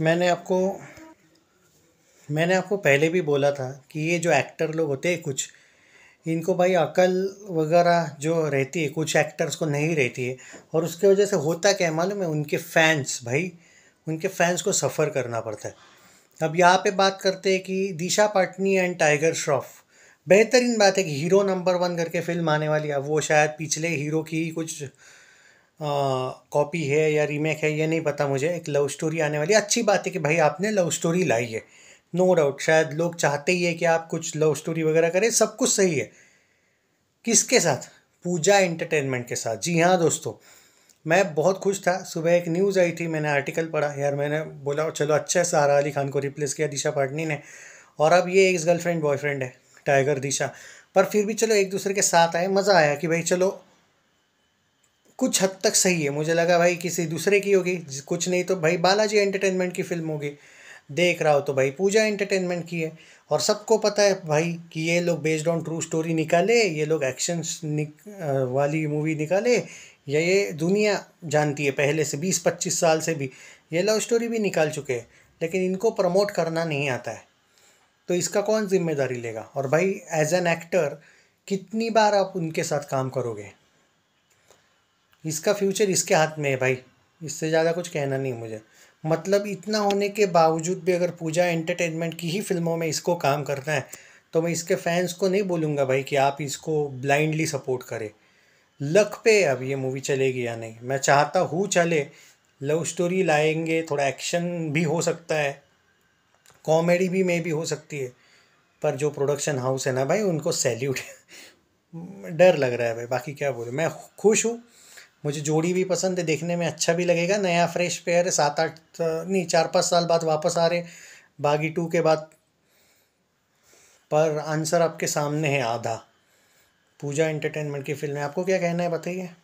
मैंने आपको मैंने आपको पहले भी बोला था कि ये जो एक्टर लोग होते हैं कुछ इनको भाई अकल वगैरह जो रहती है कुछ एक्टर्स को नहीं रहती है और उसके वजह से होता क्या है मालूम है उनके फैंस भाई उनके फैंस को सफ़र करना पड़ता है अब यहाँ पे बात करते हैं कि दिशा पाटनी एंड टाइगर श्रॉफ बेहतरीन बात है कि हीरो नंबर वन करके फिल्म आने वाली है वो शायद पिछले हीरो की ही कुछ कॉपी है या रीमेक है ये नहीं पता मुझे एक लव स्टोरी आने वाली अच्छी बात है कि भाई आपने लव स्टोरी लाई है नो no डाउट शायद लोग चाहते ही है कि आप कुछ लव स्टोरी वगैरह करें सब कुछ सही है किसके साथ पूजा एंटरटेनमेंट के साथ जी हाँ दोस्तों मैं बहुत खुश था सुबह एक न्यूज़ आई थी मैंने आर्टिकल पढ़ा यार मैंने बोला चलो अच्छा है सहारा अली खान को रिप्लेस किया दिशा पाटनी ने और अब ये एक्स गर्लफ्रेंड बॉयफ्रेंड है टाइगर दिशा पर फिर भी चलो एक दूसरे के साथ आए मज़ा आया कि भाई चलो कुछ हद तक सही है मुझे लगा भाई किसी दूसरे की होगी कुछ नहीं तो भाई बालाजी एंटरटेनमेंट की फिल्म होगी देख रहा हो तो भाई पूजा एंटरटेनमेंट की है और सबको पता है भाई कि ये लोग बेस्ड ऑन ट्रू स्टोरी निकाले ये लोग एक्शन निक, वाली मूवी निकाले या ये दुनिया जानती है पहले से बीस पच्चीस साल से भी ये लव स्टोरी भी निकाल चुके हैं लेकिन इनको प्रमोट करना नहीं आता है तो इसका कौन जिम्मेदारी लेगा और भाई एज एन एक्टर कितनी बार आप उनके साथ काम करोगे इसका फ्यूचर इसके हाथ में है भाई इससे ज़्यादा कुछ कहना नहीं मुझे मतलब इतना होने के बावजूद भी अगर पूजा एंटरटेनमेंट की ही फिल्मों में इसको काम करना है तो मैं इसके फैंस को नहीं बोलूँगा भाई कि आप इसको ब्लाइंडली सपोर्ट करें लक पे अब ये मूवी चलेगी या नहीं मैं चाहता हूँ चले लव स्टोरी लाएंगे थोड़ा एक्शन भी हो सकता है कॉमेडी भी मे भी हो सकती है पर जो प्रोडक्शन हाउस है ना भाई उनको सैल्यूट डर लग रहा है भाई बाकी क्या बोलूँ मैं खुश हूँ मुझे जोड़ी भी पसंद है देखने में अच्छा भी लगेगा नया फ्रेश पेयर है सात आठ नहीं चार पाँच साल बाद वापस आ रहे बागी टू के बाद पर आंसर आपके सामने है आधा पूजा एंटरटेनमेंट की फिल्म है आपको क्या कहना है बताइए